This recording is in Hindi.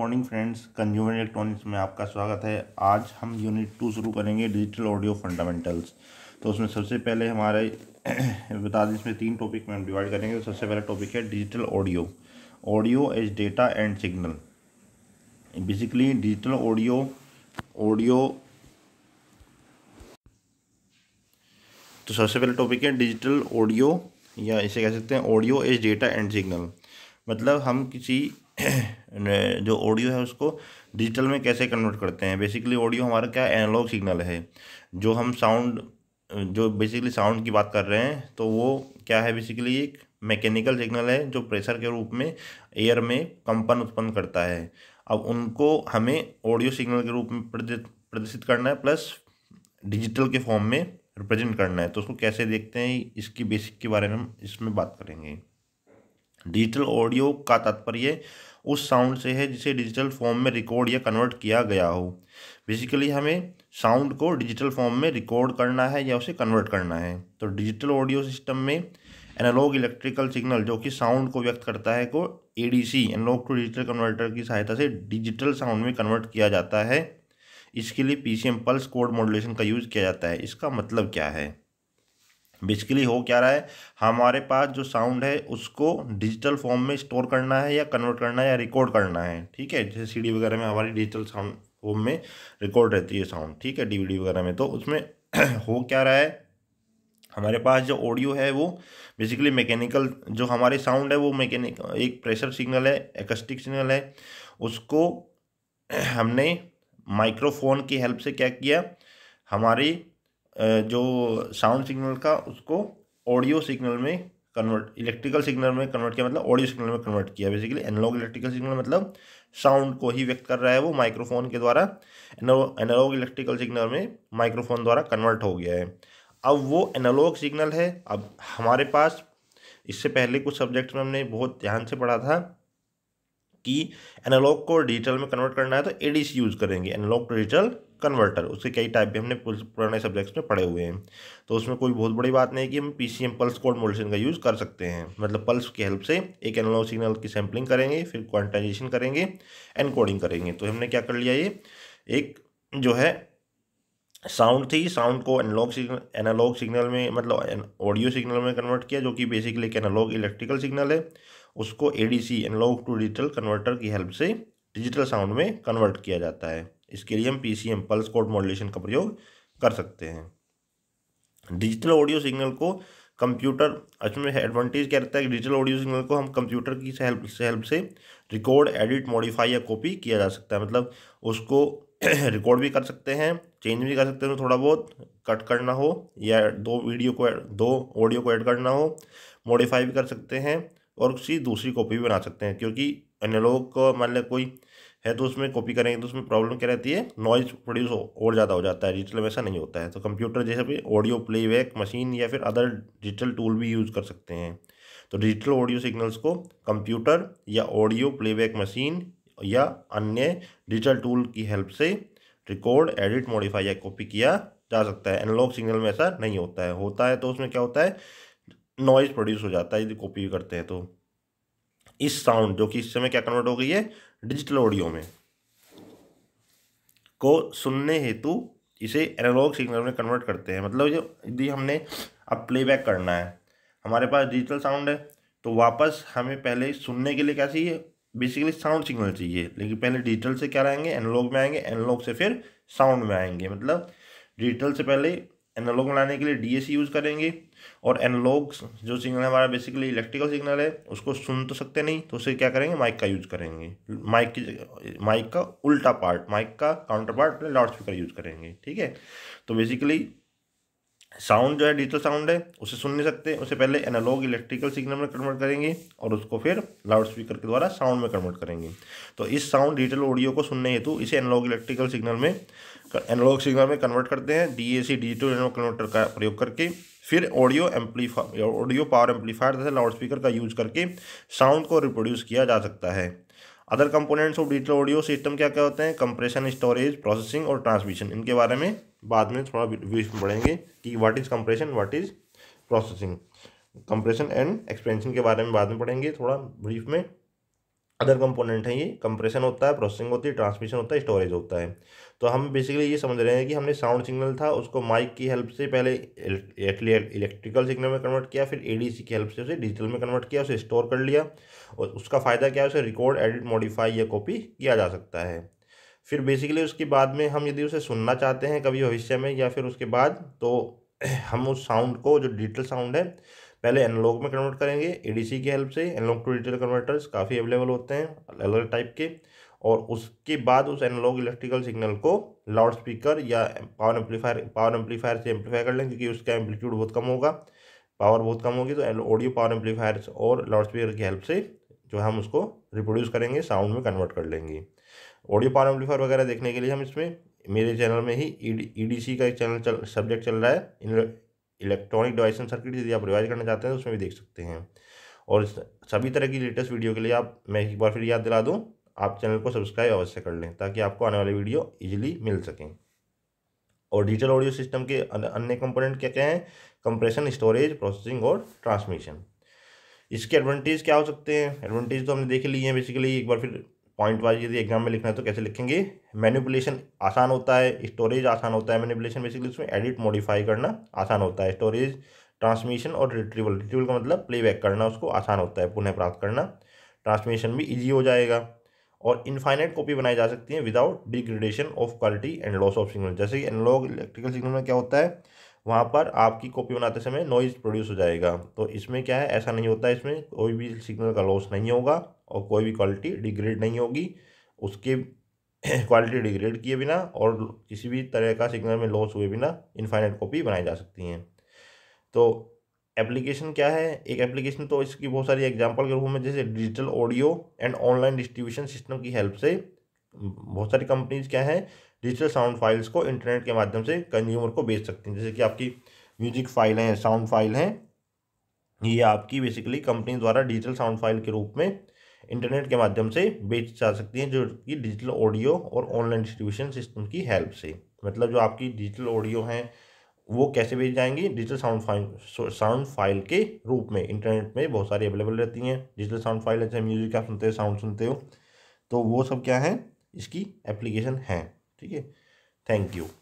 मॉर्निंग फ्रेंड्स कंज्यूमर इलेक्ट्रॉनिक्स में आपका स्वागत है आज हम यूनिट टू शुरू करेंगे डिजिटल ऑडियो फंडामेंटल्स तो उसमें सबसे पहले हमारे बता दें इसमें तीन टॉपिक में हम डिवाइड करेंगे तो सबसे पहला टॉपिक है digital audio audio as data and signal basically digital audio audio तो सबसे पहला टॉपिक है डिजिटल ऑडियो या इसे कह सकते हैं audio as data and signal मतलब हम किसी जो ऑडियो है उसको डिजिटल में कैसे कन्वर्ट करते हैं बेसिकली ऑडियो हमारा क्या एनालॉग सिग्नल है जो हम साउंड जो बेसिकली साउंड की बात कर रहे हैं तो वो क्या है बेसिकली एक मैकेनिकल सिग्नल है जो प्रेशर के रूप में एयर में कंपन उत्पन्न करता है अब उनको हमें ऑडियो सिग्नल के रूप में प्रदर्शित करना है प्लस डिजिटल के फॉर्म में रिप्रेजेंट करना है तो उसको कैसे देखते हैं इसकी बेसिक के बारे में हम इसमें बात करेंगे डिजिटल ऑडियो का तात्पर्य उस साउंड से है जिसे डिजिटल फॉर्म में रिकॉर्ड या कन्वर्ट किया गया हो बेसिकली हमें साउंड को डिजिटल फॉर्म में रिकॉर्ड करना है या उसे कन्वर्ट करना है तो डिजिटल ऑडियो सिस्टम में एनालॉग इलेक्ट्रिकल सिग्नल जो कि साउंड को व्यक्त करता है को ADC analog to digital converter की सहायता से डिजिटल साउंड में कन्वर्ट किया जाता है इसके लिए पीसीएम पल्स कोड मॉड्यूलेशन का यूज़ किया जाता है इसका मतलब क्या है बेसिकली हो क्या रहा है हमारे पास जो साउंड है उसको डिजिटल फॉर्म में स्टोर करना है या कन्वर्ट करना है या रिकॉर्ड करना है ठीक है जैसे सीडी वगैरह में हमारी डिजिटल साउंड फॉर्म में रिकॉर्ड रहती है साउंड ठीक है डीवीडी वगैरह में तो उसमें हो क्या रहा है हमारे पास जो ऑडियो है वो बेसिकली मैकेनिकल जो हमारे साउंड है वो मैकेनिक एक प्रेशर सिग्नल है एकस्टिक सिग्नल है उसको हमने माइक्रोफोन की हेल्प से क्या किया हमारी जो साउंड सिग्नल का उसको ऑडियो सिग्नल में कन्वर्ट इलेक्ट्रिकल सिग्नल में कन्वर्ट किया मतलब ऑडियो सिग्नल में कन्वर्ट किया बेसिकली एनालॉग इलेक्ट्रिकल सिग्नल मतलब साउंड को ही व्यक्त कर रहा है वो माइक्रोफोन के द्वारा एनालॉग इलेक्ट्रिकल सिग्नल में माइक्रोफोन द्वारा कन्वर्ट हो गया है अब वो एनालॉग सिग्नल है अब हमारे पास इससे पहले कुछ सब्जेक्ट में हमने बहुत ध्यान से पढ़ा था कि एनालॉग को डिजिटल में कन्वर्ट करना है तो एडीसी यूज़ करेंगे एनालॉग टू डिजिटल कन्वर्टर उसके कई टाइप भी हमने पुराने सब्जेक्ट्स में पढ़े हुए हैं तो उसमें कोई बहुत बड़ी बात नहीं है कि हम पीसीएम पल्स कोड मोडेशन का यूज़ कर सकते हैं मतलब पल्स की हेल्प से एक एनालॉग सिग्नल की सैम्पलिंग करेंगे फिर क्वांटाइजेशन करेंगे एनकोडिंग करेंगे तो हमने क्या कर लिया ये एक जो है साउंड थी साउंड को एनालॉग सिग्नल एनालॉग सिग्नल में मतलब ऑडियो सिग्नल में कन्वर्ट किया जो कि बेसिकली एक एनालॉग इलेक्ट्रिकल सिग्नल है उसको A D C analog to digital converter की हेल्प से डिजिटल साउंड में कन्वर्ट किया जाता है इसके लिए हम P C M pulse code modulation का प्रयोग कर सकते हैं डिजिटल ऑडियो सिग्नल को कंप्यूटर इसमें एडवांटेज क्या रहता है कि डिजिटल ऑडियो सिग्नल को हम कंप्यूटर की हेल्प से हेल्प से रिकॉर्ड एडिट मॉडिफाई या कॉपी किया जा सकता है मतलब उसको रिकॉर्ड भी कर सकते हैं चेंज भी कर सकते हैं तो थोड़ा बहुत कट करना हो या दो वीडियो को दो ऑडियो को ऐड करना हो मॉडिफाई भी कर सकते हैं और उसकी दूसरी कॉपी भी बना सकते हैं क्योंकि एनालॉग का मान लिया कोई है तो उसमें कॉपी करेंगे तो उसमें प्रॉब्लम क्या रहती है नॉइज़ प्रोड्यूस और ज़्यादा हो जाता है डिजिटल में ऐसा नहीं होता है तो कंप्यूटर जैसे भी ऑडियो प्लेबैक मशीन या फिर अदर डिजिटल टूल भी यूज़ कर सकते हैं तो डिजिटल ऑडियो सिग्नल्स को कंप्यूटर या ऑडियो प्लेबैक मशीन या अन्य डिजिटल टूल की हेल्प से रिकॉर्ड एडिट मॉडिफाई या कॉपी किया जा सकता है एनालॉग सिग्नल में ऐसा नहीं होता है होता है तो उसमें क्या होता है नॉइज़ प्रोड्यूस हो जाता है यदि कॉपी करते हैं तो इस साउंड जो कि इस समय क्या कन्वर्ट हो गई है डिजिटल ऑडियो में को सुनने हेतु इसे एनालॉग सिग्नल में कन्वर्ट करते हैं मतलब यदि हमने अब प्लेबैक करना है हमारे पास डिजिटल साउंड है तो वापस हमें पहले सुनने के लिए क्या चाहिए बेसिकली साउंड सिग्नल चाहिए लेकिन पहले डिजिटल से क्या आएंगे एनालॉग में आएंगे एनालॉग से फिर साउंड में आएंगे मतलब डिजिटल से पहले एनालॉग में लाने के लिए डीएसी यूज़ करेंगे और एनालॉग जो सिग्नल है हमारा बेसिकली इलेक्ट्रिकल सिग्नल है उसको सुन तो सकते नहीं तो उसे क्या करेंगे माइक का यूज़ करेंगे माइक की माइक का उल्टा पार्ट माइक का counter part loud speaker use करेंगे ठीक है तो बेसिकली साउंड जो है डिजिटल साउंड है उसे सुन नहीं सकते उसे पहले एनालॉग इलेक्ट्रिकल सिग्नल में कन्वर्ट करेंगे और उसको फिर लाउड स्पीकर के द्वारा साउंड में कन्वर्ट करेंगे तो इस साउंड डिजिटल ऑडियो को सुनने हेतु इसे एनालॉग इलेक्ट्रिकल सिग्नल में एनालॉग सिग्नल में कन्वर्ट करते हैं डीएसी डिजिटल एनालॉग कन्वर्टर का प्रयोग करके फिर audio amplifier audio power amplifier तथा लाउडस्पीकर का यूज करके साउंड को रिप्रोड्यूस किया जा सकता है other components of digital audio system क्या क्या होते हैं कंप्रेशन स्टोरेज प्रोसेसिंग और ट्रांसमिशन इनके बारे में बाद में थोड़ा पढ़ेंगे कि what is compression what is processing compression and expansion के बारे में बाद में पढ़ेंगे थोड़ा ब्रीफ में अदर कंपोनेंट हैं ये कंप्रेशन होता है प्रोसेसिंग होती है ट्रांसमिशन होता है स्टोरेज होता है तो हम बेसिकली ये समझ रहे हैं कि हमने साउंड सिग्नल था उसको माइक की हेल्प से पहले इलेक्ट्रिकल सिग्नल में कन्वर्ट किया फिर एडीसी की हेल्प से उसे डिजिटल में कन्वर्ट किया उसे स्टोर कर लिया और उसका फ़ायदा क्या है उसे रिकॉर्ड एडिट मॉडिफाई या कॉपी किया जा सकता है फिर बेसिकली उसके बाद में हम यदि उसे सुनना चाहते हैं कभी भविष्य में या फिर उसके बाद तो हम उस साउंड को जो डिजिटल साउंड है पहले एनालॉग में कन्वर्ट करेंगे एडीसी की हेल्प से एनलॉग टू डिजिटल कन्वर्टर्स काफ़ी अवेलेबल होते हैं अलग अलग टाइप के और उसके बाद उस एनालॉग इलेक्ट्रिकल सिग्नल को लाउड स्पीकर या पावर एम्पलीफायर पावर एम्पलीफायर से एम्पलीफाई कर लें क्योंकि उसका एम्पलीट्यूड बहुत कम होगा पावर बहुत कम होगी तो ऑडियो पावर एम्पलीफायर और लाउड स्पीकर की हेल्प से जो हम उसको रिप्रोड्यूस करेंगे साउंड में कन्वर्ट कर लेंगे ऑडियो पावर एम्पलीफायर वगैरह देखने के लिए हम इसमें मेरे चैनल में ही ई डी सी का एक चैनल चल सब्जेक्ट चल रहा है इलेक्ट्रॉनिक डिवाइस एंड सर्किट यदि आप रिवाइज करना चाहते हैं तो उसमें भी देख सकते हैं और सभी तरह की लेटेस्ट वीडियो के लिए आप मैं एक बार फिर याद दिला दूँ आप चैनल को सब्सक्राइब अवश्य कर लें ताकि आपको आने वाली वीडियो ईजिली मिल सकें और डिजिटल ऑडियो सिस्टम के अन्य कंपोनेंट क्या क्या हैं कंप्रेशन स्टोरेज प्रोसेसिंग और ट्रांसमिशन इसके एडवांटेज क्या हो सकते हैं एडवांटेज तो हमने देख लिए हैं बेसिकली एक बार फिर पॉइंट वाइज यदि एग्जाम में लिखना है तो कैसे लिखेंगे मैनिपुलेशन आसान होता है स्टोरेज आसान होता है मैनिपुलेशन बेसिकली उसमें एडिट मॉडिफाई करना आसान होता है स्टोरेज ट्रांसमिशन और रिट्रीवल रिट्रीवल का मतलब प्लेबैक करना उसको आसान होता है पुनः प्राप्त करना ट्रांसमिशन भी ईजी हो जाएगा और इनफाइनाइट कॉपी बनाई जा सकती है without degradation of quality and loss of signal जैसे कि एनलॉग इलेक्ट्रिकल सिग्नल में क्या होता है वहाँ पर आपकी कॉपी बनाते समय नॉइज़ प्रोड्यूस हो जाएगा तो इसमें क्या है ऐसा नहीं होता है इसमें कोई भी सिग्नल का लॉस नहीं होगा और कोई भी क्वालिटी डिग्रेड नहीं होगी उसके क्वालिटी डिग्रेड किए बिना और किसी भी तरह का सिग्नल में लॉस हुए बिना इनफाइनाइट कॉपी बनाई जा सकती हैं तो एप्लीकेशन क्या है एक एप्लीकेशन तो इसकी बहुत सारी एग्जांपल के रूप में जैसे digital audio and online distribution system की हेल्प से बहुत सारी कंपनीज क्या हैं डिजिटल साउंड फाइल्स को इंटरनेट के माध्यम से कंज्यूमर को बेच सकती हैं जैसे कि आपकी म्यूजिक फाइल हैं साउंड फाइल हैं ये आपकी बेसिकली कंपनी द्वारा डिजिटल साउंड फाइल के रूप में इंटरनेट के माध्यम से बेच जा सकती हैं जो कि डिजिटल ऑडियो और ऑनलाइन डिस्ट्रीब्यूशन सिस्टम की हेल्प से मतलब जो आपकी डिजिटल ऑडियो हैं वो कैसे बेच जाएंगी digital sound file sound file के रूप में इंटरनेट में बहुत सारी अवेलेबल रहती हैं डिजिटल साउंड फाइल जैसे म्यूज़िक आप सुनते हो साउंड सुनते हो तो वो सब क्या है इसकी एप्लीकेशन है ठीक है थैंक यू